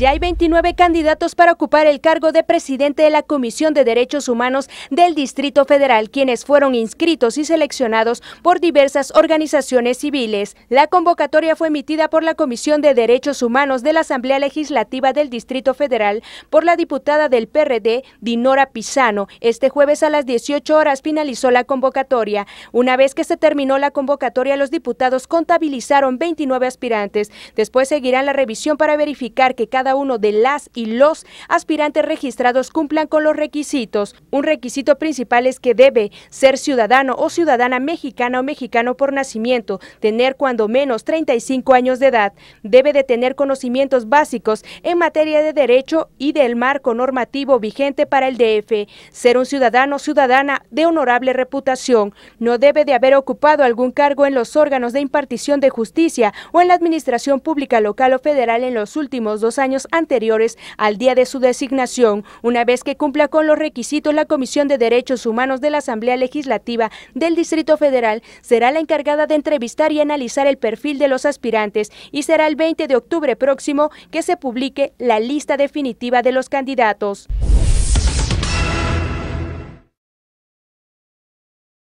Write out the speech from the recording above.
Ya hay 29 candidatos para ocupar el cargo de presidente de la Comisión de Derechos Humanos del Distrito Federal, quienes fueron inscritos y seleccionados por diversas organizaciones civiles. La convocatoria fue emitida por la Comisión de Derechos Humanos de la Asamblea Legislativa del Distrito Federal por la diputada del PRD, Dinora Pisano. Este jueves a las 18 horas finalizó la convocatoria. Una vez que se terminó la convocatoria, los diputados contabilizaron 29 aspirantes. Después seguirán la revisión para verificar que cada uno de las y los aspirantes registrados cumplan con los requisitos. Un requisito principal es que debe ser ciudadano o ciudadana mexicana o mexicano por nacimiento, tener cuando menos 35 años de edad, debe de tener conocimientos básicos en materia de derecho y del marco normativo vigente para el DF, ser un ciudadano o ciudadana de honorable reputación, no debe de haber ocupado algún cargo en los órganos de impartición de justicia o en la administración pública local o federal en los últimos dos años anteriores al día de su designación, una vez que cumpla con los requisitos la Comisión de Derechos Humanos de la Asamblea Legislativa del Distrito Federal será la encargada de entrevistar y analizar el perfil de los aspirantes y será el 20 de octubre próximo que se publique la lista definitiva de los candidatos.